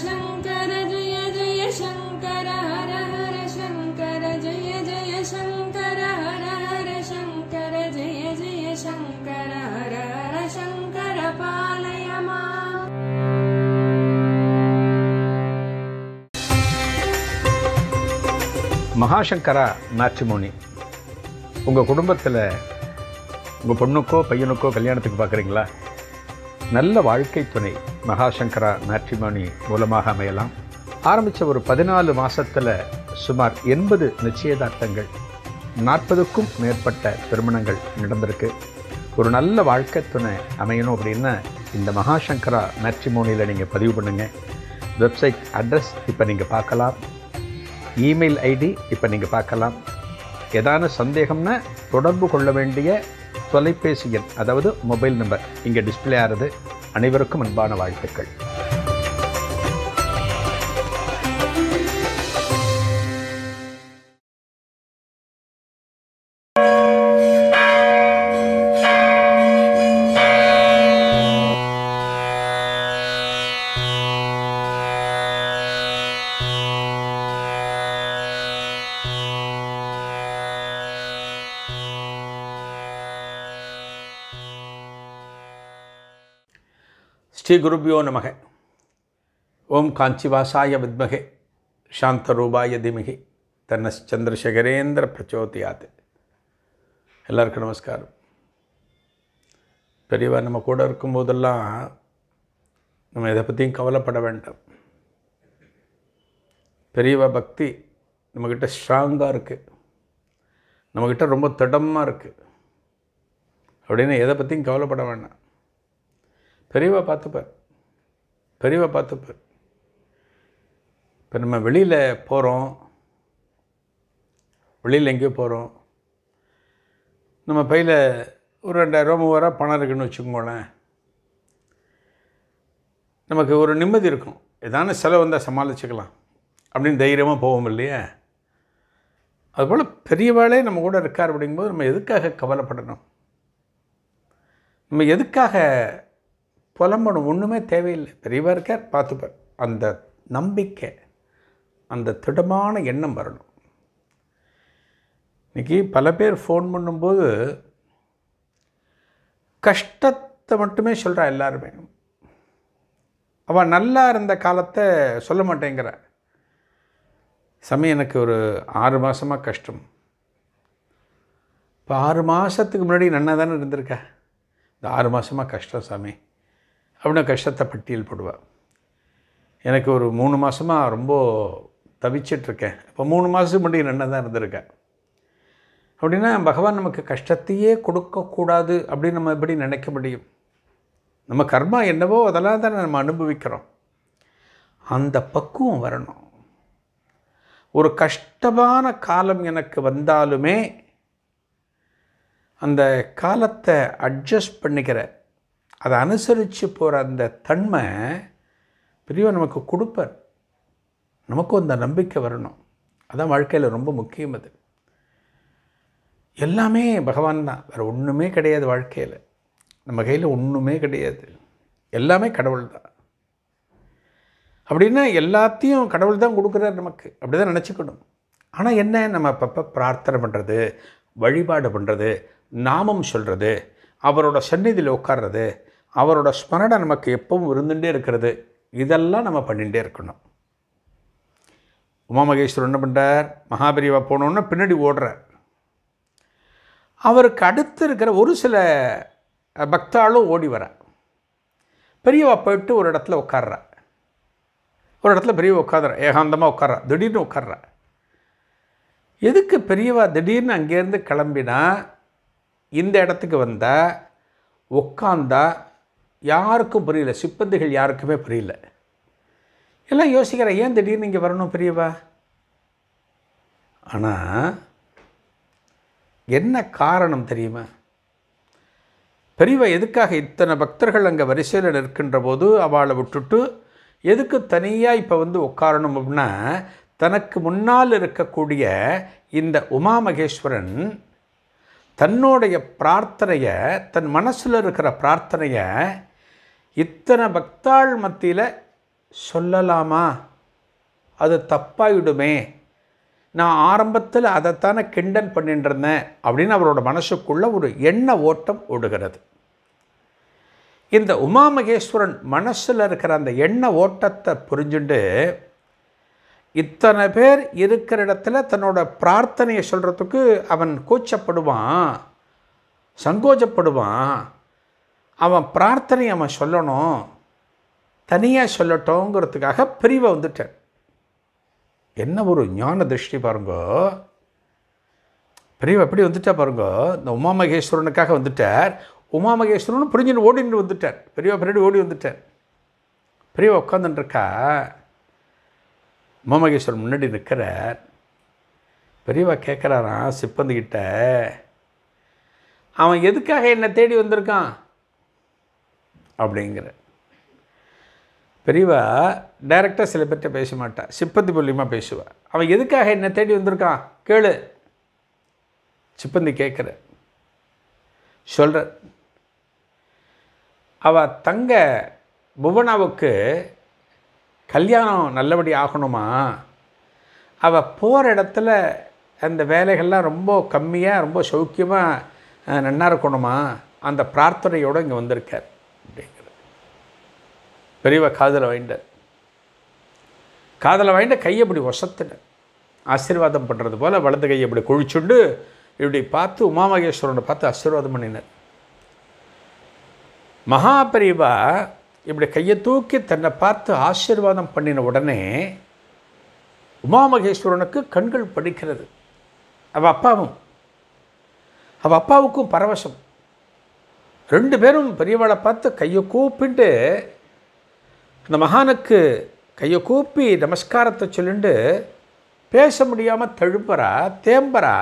சங்கர ஜய ஜய சங்கர ஹர ஹர சங்கர ஜய ஜய சங்கர ஹர ஹர சங்கர ஜய ஜய சங்கர ஹர ஹர சங்கர பாலயமா மகாசங்கரா நாச்சிமோனி உங்கள் குடும்பத்தில் உங்கள் பொண்ணுக்கோ பையனுக்கோ கல்யாணத்துக்கு பார்க்குறீங்களா நல்ல வாழ்க்கை துணை மகாசங்கரா மேட்ரிமோனி மூலமாக அமையலாம் ஆரம்பித்த ஒரு பதினாலு மாதத்தில் சுமார் எண்பது நிச்சயதார்த்தங்கள் நாற்பதுக்கும் மேற்பட்ட திருமணங்கள் நடந்திருக்கு ஒரு நல்ல வாழ்க்கை துணை அமையணும் அப்படின்னா இந்த மகாசங்கரா மேட்ரிமோனியில் நீங்கள் பதிவு பண்ணுங்கள் வெப்சைட் அட்ரஸ் இப்போ நீங்கள் பார்க்கலாம் இமெயில் ஐடி இப்போ நீங்கள் பார்க்கலாம் ஏதான சந்தேகம்னா தொடர்பு கொள்ள வேண்டிய தொலைபேசி எண் அதாவது மொபைல் நம்பர் இங்கே டிஸ்பிளே ஆகிறது அனைவருக்கும் அன்பான வாழ்த்துக்கள் ஸ்ரீ குருபியோ நமக ஓம் காஞ்சிவாசாய வித்மகே சாந்தரூபாய திமிகி சந்திரசேகரேந்திர பிரச்சோதியாத் எல்லாருக்கும் நமஸ்காரம் பெரியவா நம்ம கூட இருக்கும்போதெல்லாம் நம்ம எதை பற்றியும் கவலைப்பட வேண்டாம் பெரியவா பக்தி நம்மக்கிட்ட ஸ்ட்ராங்காக இருக்குது நம்மக்கிட்ட ரொம்ப திடமாக இருக்குது அப்படின்னு எதை பற்றியும் கவலைப்பட வேண்டாம் பெரியவா பார்த்துப்பார் பெரியவா பார்த்துப்பார் இப்போ நம்ம வெளியில் போகிறோம் வெளியில் எங்கேயோ போகிறோம் நம்ம பையில் ஒரு ரெண்டாயிரம் மூவாயிரம் பணம் இருக்குன்னு வச்சுக்கோங்களேன் நமக்கு ஒரு நிம்மதி இருக்கும் ஏதான செலவு வந்தால் சமாளிச்சுக்கலாம் அப்படின்னு தைரியமாக போவோம் இல்லையா அதுபோல் பெரியவாளே நம்ம கூட இருக்கார் அப்படிங்கும்போது நம்ம எதுக்காக கவலைப்படணும் நம்ம எதுக்காக புலம்பணும் ஒன்றுமே தேவையில்லை பெரியவா இருக்கார் பார்த்துப்பார் அந்த நம்பிக்கை அந்த திடமான எண்ணம் வரணும் இன்றைக்கி பல பேர் ஃபோன் பண்ணும்போது கஷ்டத்தை மட்டுமே சொல்கிறா எல்லாருமே அவன் நல்லா இருந்த காலத்தை சொல்ல மாட்டேங்கிற சமயம் எனக்கு ஒரு ஆறு மாதமாக கஷ்டம் இப்போ ஆறு மாதத்துக்கு முன்னாடி நன்னா தானே இருந்திருக்க இந்த ஆறு மாதமாக கஷ்டம் சாமி அப்படின்னு கஷ்டத்தை பட்டியல் போடுவாள் எனக்கு ஒரு மூணு மாதமாக ரொம்ப தவிச்சிட்ருக்கேன் இப்போ மூணு மாதத்துக்கு முன்னாடி நல்லா தான் இருந்திருக்கேன் அப்படின்னா பகவான் நமக்கு கஷ்டத்தையே கொடுக்கக்கூடாது அப்படின்னு நம்ம எப்படி நினைக்க முடியும் நம்ம கர்மா என்னவோ அதெல்லாம் தானே நம்ம அனுபவிக்கிறோம் அந்த பக்குவம் வரணும் ஒரு கஷ்டமான காலம் எனக்கு வந்தாலுமே அந்த காலத்தை அட்ஜஸ்ட் பண்ணிக்கிற அதை அனுசரித்து போகிற அந்த தன்மை பெரியவர் நமக்கு கொடுப்பார் நமக்கும் அந்த நம்பிக்கை வரணும் அதான் வாழ்க்கையில் ரொம்ப முக்கியம் அது எல்லாமே பகவான் தான் வேறு ஒன்றுமே கிடையாது வாழ்க்கையில் நம்ம கையில் ஒன்றுமே கிடையாது எல்லாமே கடவுள் தான் அப்படின்னா எல்லாத்தையும் கடவுள் தான் கொடுக்குறார் நமக்கு அப்படி தான் நினச்சிக்கணும் ஆனால் என்ன நம்ம அப்பப்போ பிரார்த்தனை பண்ணுறது வழிபாடு பண்ணுறது நாமம் சொல்கிறது அவரோட சந்நிதியில் உட்கார்றது அவரோட ஸ்மரணை நமக்கு எப்பவும் இருந்துகிட்டே இருக்கிறது இதெல்லாம் நம்ம பண்ணிகிட்டே இருக்கணும் உமாமகேஸ்வரர் என்ன பண்ணுறார் மகாபிரிவா போனோன்னு பின்னாடி ஓடுறார் அவருக்கு அடுத்து இருக்கிற ஒரு சில பக்தாலும் ஓடி வர பெரியவா போயிட்டு ஒரு இடத்துல உட்கார்ற ஒரு இடத்துல பெரிய உட்காந்துற ஏகாந்தமாக உட்கார திடீர்னு உட்கார்ற எதுக்கு பெரியவா திடீர்னு அங்கேருந்து கிளம்பினா இந்த இடத்துக்கு வந்தால் உட்காந்தா யாருக்கும் புரியல சிப்பந்திகள் யாருக்குமே புரியல எல்லாம் யோசிக்கிறேன் ஏன் திடீர்னு இங்கே வரணும் பெரியவா ஆனால் என்ன காரணம் தெரியுமா பெரியவா எதுக்காக இத்தனை பக்தர்கள் அங்கே வரிசையில் நிற்கின்ற போது அவளை விட்டுட்டு எதுக்கு தனியாக இப்போ வந்து உட்காரணும் அப்படின்னா தனக்கு முன்னால் இருக்கக்கூடிய இந்த உமா மகேஸ்வரன் தன்னுடைய பிரார்த்தனையை தன் மனசில் இருக்கிற பிரார்த்தனையை இத்தனை பக்தாள் மத்தியில் சொல்லலாமா அது தப்பாயிடுமே நான் ஆரம்பத்தில் அதைத்தானே கிண்டன் பண்ணிட்டு இருந்தேன் அப்படின்னு அவரோட மனசுக்குள்ளே ஒரு எண்ண ஓட்டம் ஓடுகிறது இந்த உமாமகேஸ்வரன் மனசில் இருக்கிற அந்த எண்ண ஓட்டத்தை புரிஞ்சுண்டு இத்தனை பேர் இருக்கிற இடத்துல தன்னோட பிரார்த்தனையை சொல்கிறதுக்கு அவன் கூச்சப்படுவான் சங்கோச்சப்படுவான் அவன் பிரார்த்தனை அவன் சொல்லணும் தனியாக சொல்லட்டோங்கிறதுக்காக பிரிவை வந்துட்டார் என்ன ஒரு ஞான திருஷ்டி பாருங்கோ பிரிவை எப்படி வந்துட்டா பாருங்க இந்த உமாமகேஸ்வரனுக்காக வந்துட்டார் மகேஸ்வரன் புரிஞ்சுன்னு ஓடின்னு வந்துட்டார் பெரியவா பின்னாடி ஓடி வந்துட்டார் பெரியவா உட்காந்துட்டுருக்கா உமாமகேஸ்வரன் முன்னாடி நிற்கிறார் பெரியவா கேட்குறாரான் சிப்பந்துக்கிட்ட அவன் எதுக்காக என்னை தேடி வந்திருக்கான் அப்படிங்கிற பெரியவா டைரக்டாக சில பேர்கிட்ட பேச மாட்டாள் சிப்பந்தி மூலியமாக பேசுவாள் அவன் எதுக்காக என்னை தேடி வந்திருக்கான் கேளு சிப்பந்தி கேட்குற சொல்கிற அவள் தங்க புவனாவுக்கு கல்யாணம் நல்லபடி ஆகணுமா அவள் போகிற இடத்துல அந்த வேலைகள்லாம் ரொம்ப கம்மியாக ரொம்ப சௌக்கியமாக நன்னாக இருக்கணுமா அந்த பிரார்த்தனையோடு இங்கே வந்திருக்கார் அப்படிங்கிற பெரியவா காதலை வாங்கிட்டார் காதலை வாங்கிட்டு கையை அப்படி ஒசத்தினேன் ஆசீர்வாதம் பண்ணுறது போல் வலது கையை அப்படி குழிச்சுண்டு இப்படி பார்த்து உமாமகேஸ்வரனை பார்த்து ஆசீர்வாதம் பண்ணினார் மகா பெரியவா இப்படி கையை தூக்கி தன்னை பார்த்து ஆசீர்வாதம் பண்ணின உடனே உமாமகேஸ்வரனுக்கு கண்கள் படிக்கிறது அவள் அப்பாவும் அவள் அப்பாவுக்கும் பரவசம் ரெண்டு பேரும் பெரியவளை பார்த்து கையை கூப்பிட்டு இந்த மகானுக்கு கையை கூப்பி நமஸ்காரத்தை சொல்லிட்டு பேச முடியாமல் தழுப்புறா தேம்புறா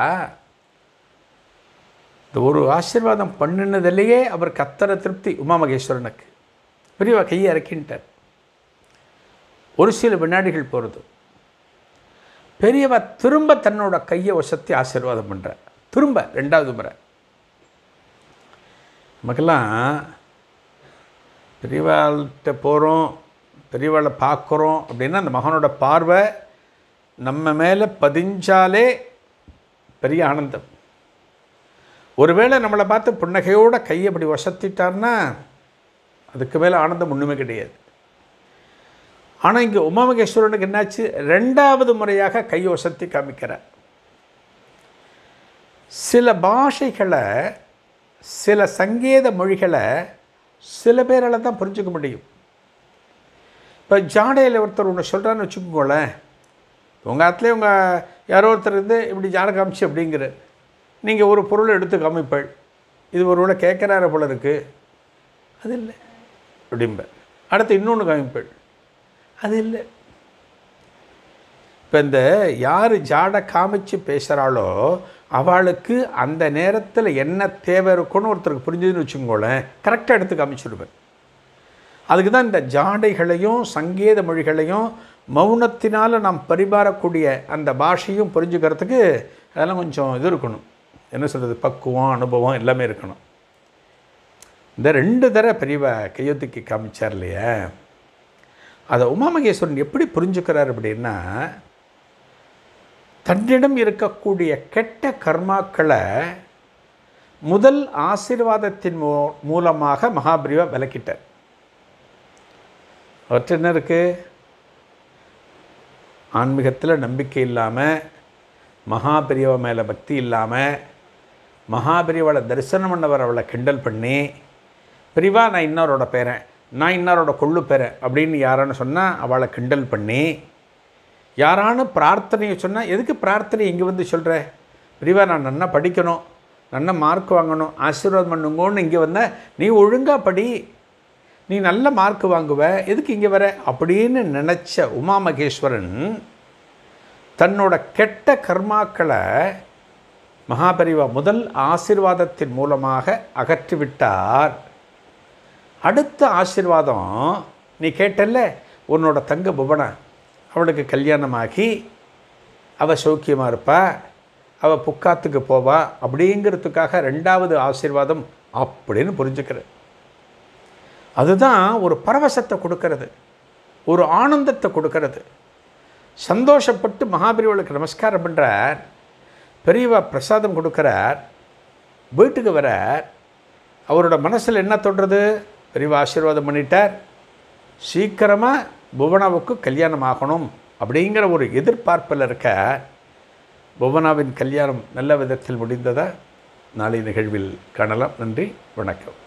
இந்த ஒரு ஆசீர்வாதம் பண்ணினதிலேயே அவர் கத்தர திருப்தி உமா மகேஸ்வரனுக்கு பெரியவா கையை இறக்கின்ட்டார் ஒரு சில வினாடிகள் போகிறது பெரியவா திரும்ப தன்னோட கையை வசத்தி ஆசீர்வாதம் பண்ணுற திரும்ப ரெண்டாவது முறை நமக்கெல்லாம் பெரியவாள்கிட்ட போகிறோம் பெரியவாளை பார்க்குறோம் அப்படின்னா அந்த மகனோட பார்வை நம்ம மேலே பதிஞ்சாலே பெரிய ஆனந்தம் ஒருவேளை நம்மளை பார்த்து புன்னகையோட கையை அப்படி வசத்திட்டார்னா அதுக்கு மேலே ஆனந்தம் ஒன்றுமே கிடையாது ஆனால் இங்கே உமாமகேஸ்வரனுக்கு என்னாச்சு ரெண்டாவது முறையாக கையை வசத்தி காமிக்கிறார் சில பாஷைகளை சில சங்கேத மொழிகளை சில பேரால் தான் புரிஞ்சுக்க முடியும் இப்போ ஜாடையில் ஒருத்தர் ஒன்று சொல்கிறான்னு வச்சுக்கோங்களேன் உங்கள் இடத்துல உங்கள் யாரோ ஒருத்தர் இருந்து இப்படி ஜாட காமிச்சு அப்படிங்கிற நீங்கள் ஒரு பொருளை எடுத்து காமிப்பள் இது ஒரு உள்ள கேட்குறார போல இருக்குது அது இல்லை அப்படிம்ப அடுத்து இன்னொன்று காமிப்பள் அது இல்லை இப்போ இந்த யார் ஜாட காமிச்சு பேசுகிறாளோ அவளுக்கு அந்த நேரத்தில் என்ன தேவை இருக்குன்னு ஒருத்தருக்கு புரிஞ்சதுன்னு வச்சுக்கோங்களேன் கரெக்டாக எடுத்து காமிச்சிருப்பேன் அதுக்கு தான் இந்த ஜாடைகளையும் சங்கேத மொழிகளையும் மௌனத்தினால் நாம் பரிமாறக்கூடிய அந்த பாஷையும் புரிஞ்சுக்கிறதுக்கு அதெல்லாம் கொஞ்சம் இது இருக்கணும் என்ன சொல்கிறது பக்குவம் அனுபவம் எல்லாமே இருக்கணும் இந்த ரெண்டு தடவை பெரியவா கையொத்துக்கு காமிச்சார் இல்லையா அதை உமாமகேஸ்வரன் எப்படி புரிஞ்சுக்கிறார் அப்படின்னா தன்னிடம் இருக்கக்கூடிய கெட்ட கர்மாக்களை முதல் ஆசீர்வாதத்தின் மூ மூலமாக மகாபிரிவா விளக்கிட்டார் அவற்று என்ன இருக்குது ஆன்மீகத்தில் நம்பிக்கை இல்லாமல் மகாபிரிவா மேலே பக்தி இல்லாமல் மகாபிரிவாவை தரிசனம் பண்ணவர் அவளை கிண்டல் பண்ணி பிரிவா நான் இன்னொரோட பேரேன் நான் இன்னாரோட கொள்ளு பேரேன் அப்படின்னு யாரான்னு சொன்னால் அவளை கிண்டல் பண்ணி யாரான பிரார்த்தனையை சொன்னால் எதுக்கு பிரார்த்தனை இங்கே வந்து சொல்கிற பிரிவா நான் நல்லா படிக்கணும் நல்ல மார்க் வாங்கணும் ஆசீர்வாதம் பண்ணுங்கன்னு இங்கே வந்தால் நீ ஒழுங்காக படி நீ நல்ல மார்க் வாங்குவ எதுக்கு இங்கே வர அப்படின்னு நினச்ச உமா மகேஸ்வரன் தன்னோட கெட்ட கர்மாக்களை மகாபரிவா முதல் ஆசிர்வாதத்தின் மூலமாக அகற்றிவிட்டார் அடுத்த ஆசிர்வாதம் நீ கேட்டல்ல உன்னோட தங்க புவனை அவளுக்கு கல்யாணமாகி அவள் சௌக்கியமாக இருப்பாள் அவள் புக்காத்துக்கு போவா அப்படிங்கிறதுக்காக ரெண்டாவது ஆசீர்வாதம் அப்படின்னு புரிஞ்சுக்கிற அதுதான் ஒரு பரவசத்தை கொடுக்கறது ஒரு ஆனந்தத்தை கொடுக்கறது சந்தோஷப்பட்டு மகாபிரிவளுக்கு நமஸ்காரம் பண்ணுறார் பெரியவா பிரசாதம் கொடுக்குறார் வீட்டுக்கு வரார் அவரோட மனசில் என்ன தொடுறது பெரியவா ஆசீர்வாதம் பண்ணிட்டார் சீக்கிரமாக புவனாவுக்கு கல்யாணம் ஆகணும் அப்படிங்கிற ஒரு எதிர்பார்ப்பில் இருக்க புவனாவின் கல்யாணம் நல்ல விதத்தில் முடிந்ததை நாளை நிகழ்வில் காணலாம் நன்றி வணக்கம்